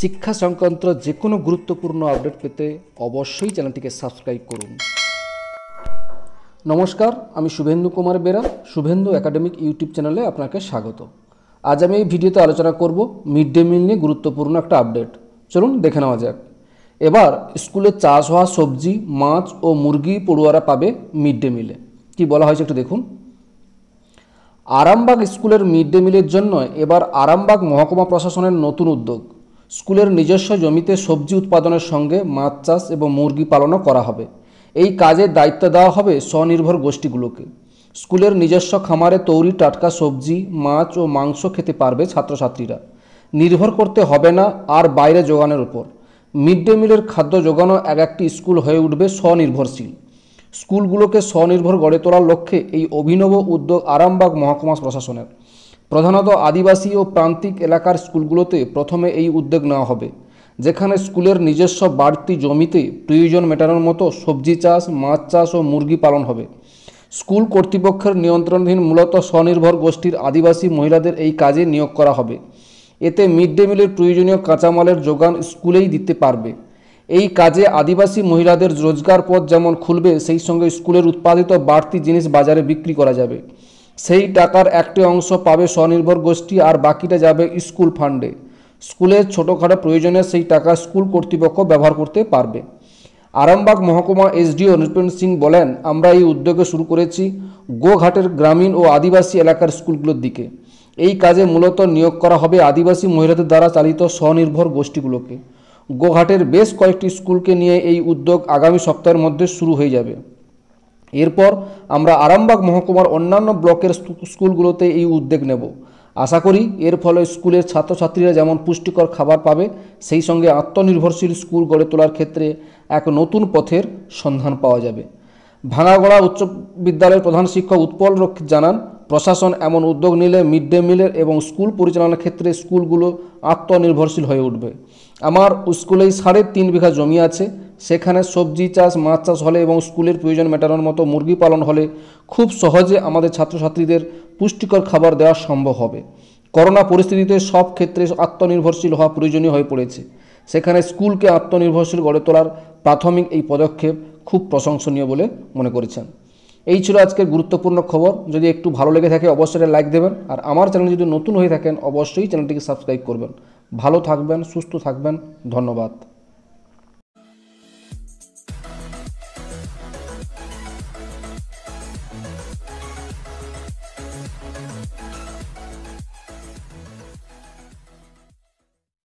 শিক্ষা সংক্রান্ত যে কোনো গুরুত্বপূর্ণ আপডেট পেতে অবশ্যই চ্যানেলটিকে সাবস্ক্রাইব করুন নমস্কার আমি শুভেন্দু কুমার বেরা শুভেন্দু একাডেমিক ইউটিউব চ্যানেলে আপনাকে স্বাগত আজ আমি এই ভিডিওতে আলোচনা করব মিড ডে মিল নিয়ে গুরুত্বপূর্ণ একটা আপডেট চলুন দেখে নেওয়া যাক এবার স্কুলে চাষ হওয়া সবজি মাছ ও মুরগি পড়ুয়ারা পাবে মিড ডে মিলে কি বলা হয়েছে একটু দেখুন আরামবাগ স্কুলের মিড ডে মিলের জন্য এবার আরামবাগ মহকুমা প্রশাসনের নতুন উদ্যোগ স্কুলের নিজস্ব জমিতে সবজি উৎপাদনের সঙ্গে মাছ চাষ এবং মুরগি পালনও করা হবে এই কাজের দায়িত্ব দেওয়া হবে স্বনির্ভর গোষ্ঠীগুলোকে স্কুলের নিজস্ব খামারে তৈরি টাটকা সবজি মাছ ও মাংস খেতে পারবে ছাত্রছাত্রীরা নির্ভর করতে হবে না আর বাইরে যোগানের উপর মিড ডে মিলের খাদ্য যোগানো এক একটি স্কুল হয়ে উঠবে স্বনির্ভরশীল স্কুলগুলোকে স্বনির্ভর গড়ে তোলার লক্ষ্যে এই অভিনব উদ্যোগ আরামবাগ মহকুমা প্রশাসনের প্রধানত আদিবাসী ও প্রান্তিক এলাকার স্কুলগুলোতে প্রথমে এই উদ্যোগ নেওয়া হবে যেখানে স্কুলের নিজস্ব বাড়তি জমিতে প্রয়োজন মেটানোর মতো সবজি চাষ মাছ চাষ ও মুরগি পালন হবে স্কুল কর্তৃপক্ষের নিয়ন্ত্রণধীন মূলত স্বনির্ভর গোষ্ঠীর আদিবাসী মহিলাদের এই কাজে নিয়োগ করা হবে এতে মিড ডে মিলের প্রয়োজনীয় কাঁচামালের যোগান স্কুলেই দিতে পারবে এই কাজে আদিবাসী মহিলাদের রোজগার পথ যেমন খুলবে সেই সঙ্গে স্কুলের উৎপাদিত বাড়তি জিনিস বাজারে বিক্রি করা যাবে সেই টাকার একটি অংশ পাবে স্বনির্ভর গোষ্ঠী আর বাকিটা যাবে স্কুল ফান্ডে স্কুলের ছোটোখাটো প্রয়োজনে সেই টাকা স্কুল কর্তৃপক্ষ ব্যবহার করতে পারবে আরামবাগ মহকুমা এসডি অনুপেন সিং বলেন আমরা এই উদ্যোগে শুরু করেছি গোঘাটের গ্রামীণ ও আদিবাসী এলাকার স্কুলগুলোর দিকে এই কাজে মূলত নিয়োগ করা হবে আদিবাসী মহিলাদের দ্বারা চালিত স্বনির্ভর গোষ্ঠীগুলোকে গোঘাটের বেশ কয়েকটি স্কুলকে নিয়ে এই উদ্যোগ আগামী সপ্তাহের মধ্যে শুরু হয়ে যাবে এরপর আমরা আরামবাগ মহকুমার অন্যান্য ব্লকের স্কুলগুলোতে এই উদ্যোগ নেব আশা করি এর ফলে স্কুলের ছাত্রছাত্রীরা যেমন পুষ্টিকর খাবার পাবে সেই সঙ্গে আত্মনির্ভরশীল স্কুল গড়ে তোলার ক্ষেত্রে এক নতুন পথের সন্ধান পাওয়া যাবে ভাঙাগড়া উচ্চ বিদ্যালয়ের প্রধান শিক্ষক উৎপল রক্ষিত জানান প্রশাসন এমন উদ্যোগ নিলে মিড ডে মিলের এবং স্কুল পরিচালনার ক্ষেত্রে স্কুলগুলো আত্মনির্ভরশীল হয়ে উঠবে আমার স্কুলেই সাড়ে তিন বিঘা জমি আছে সেখানে সবজি চাষ মাছ চাষ হলে এবং স্কুলের প্রয়োজন মেটানোর মতো মুরগি পালন হলে খুব সহজে আমাদের ছাত্রছাত্রীদের পুষ্টিকর খাবার দেওয়া সম্ভব হবে করোনা পরিস্থিতিতে সব ক্ষেত্রে আত্মনির্ভরশীল হওয়া প্রয়োজনীয় হয়ে পড়েছে সেখানে স্কুলকে আত্মনির্ভরশীল গড়ে তোলার প্রাথমিক এই পদক্ষেপ খুব প্রশংসনীয় বলে মনে করেছেন এই ছিল আজকের গুরুত্বপূর্ণ খবর যদি একটু ভালো লেগে থাকে অবশ্যই লাইক দেবেন আর আমার চ্যানেল যদি নতুন হয়ে থাকেন অবশ্যই চ্যানেলটিকে সাবস্ক্রাইব করবেন ভালো থাকবেন সুস্থ থাকবেন ধন্যবাদ